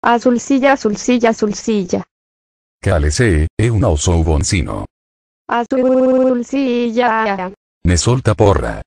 Azulcilla azulcilla azulcilla. Calese, e un oso boncino. Azulcilla. Me solta porra.